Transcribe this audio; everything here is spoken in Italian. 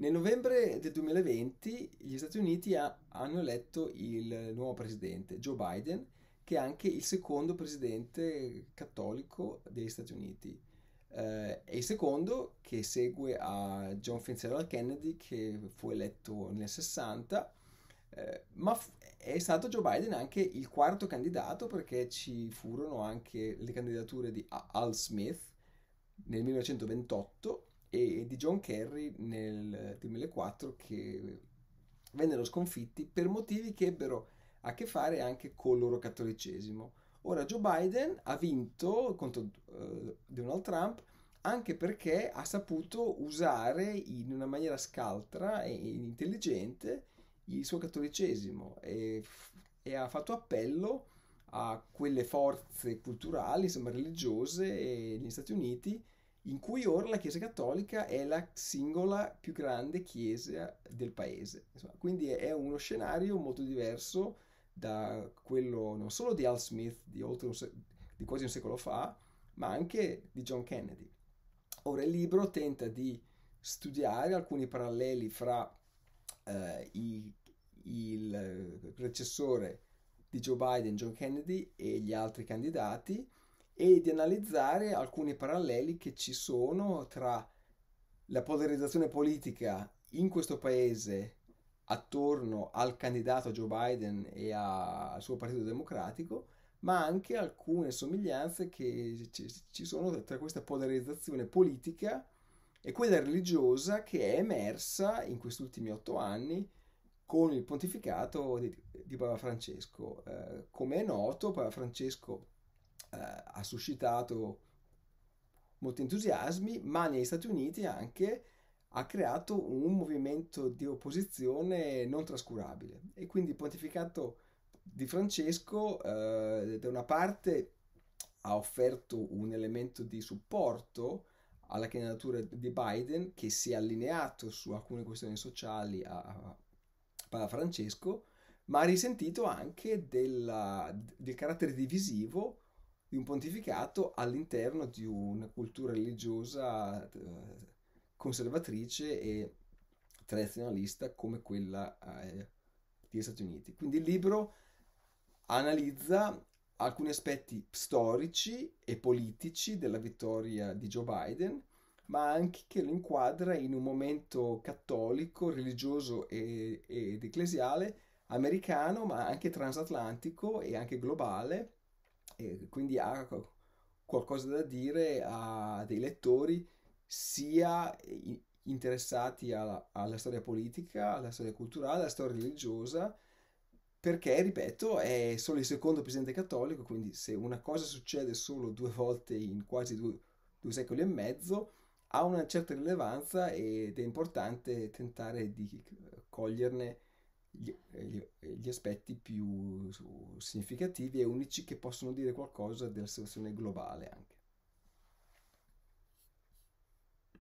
Nel novembre del 2020 gli Stati Uniti ha, hanno eletto il nuovo presidente, Joe Biden, che è anche il secondo presidente cattolico degli Stati Uniti. Eh, è il secondo che segue a John Fitzgerald Kennedy, che fu eletto nel 60, eh, ma f- è stato Joe Biden anche il quarto candidato perché ci furono anche le candidature di Al Smith nel 1928 e di John Kerry nel 2004 eh, che vennero sconfitti per motivi che ebbero a che fare anche col loro cattolicesimo. Ora Joe Biden ha vinto contro uh, Donald Trump anche perché ha saputo usare in una maniera scaltra e intelligente il suo cattolicesimo e, e ha fatto appello a quelle forze culturali, insomma religiose eh, negli Stati Uniti in cui ora la Chiesa Cattolica è la singola più grande chiesa del paese. Insomma, quindi è uno scenario molto diverso da quello non solo di Al Smith di, un se- di quasi un secolo fa, ma anche di John Kennedy. Ora il libro tenta di studiare alcuni paralleli fra eh, i, il predecessore di Joe Biden, John Kennedy e gli altri candidati, e di analizzare alcuni paralleli che ci sono tra la polarizzazione politica in questo paese attorno al candidato Joe Biden e al suo partito democratico, ma anche alcune somiglianze che ci, ci sono tra questa polarizzazione politica e quella religiosa che è emersa in questi ultimi otto anni con il pontificato di, di Papa Francesco. Eh, come è noto, Papa Francesco eh, ha suscitato molti entusiasmi, ma negli Stati Uniti anche ha creato un movimento di opposizione non trascurabile e quindi il pontificato di Francesco eh, da una parte ha offerto un elemento di supporto alla candidatura di Biden che si è allineato su alcune questioni sociali a, Papa Francesco, ma ha risentito anche della, del carattere divisivo di un pontificato all'interno di una cultura religiosa eh, conservatrice e tradizionalista come quella eh, degli Stati Uniti. Quindi il libro analizza alcuni aspetti storici e politici della vittoria di Joe Biden, ma anche che lo inquadra in un momento cattolico, religioso ed ecclesiale americano, ma anche transatlantico e anche globale, e quindi ha qualcosa da dire a dei lettori sia interessati alla, alla storia politica, alla storia culturale, alla storia religiosa, perché, ripeto, è solo il secondo presidente cattolico, quindi se una cosa succede solo due volte in quasi due, due secoli e mezzo, ha una certa rilevanza ed è importante tentare di eh, coglierne gli, eh, eh, gli, aspetti più significativi e unici che possono dire qualcosa della situazione globale anche.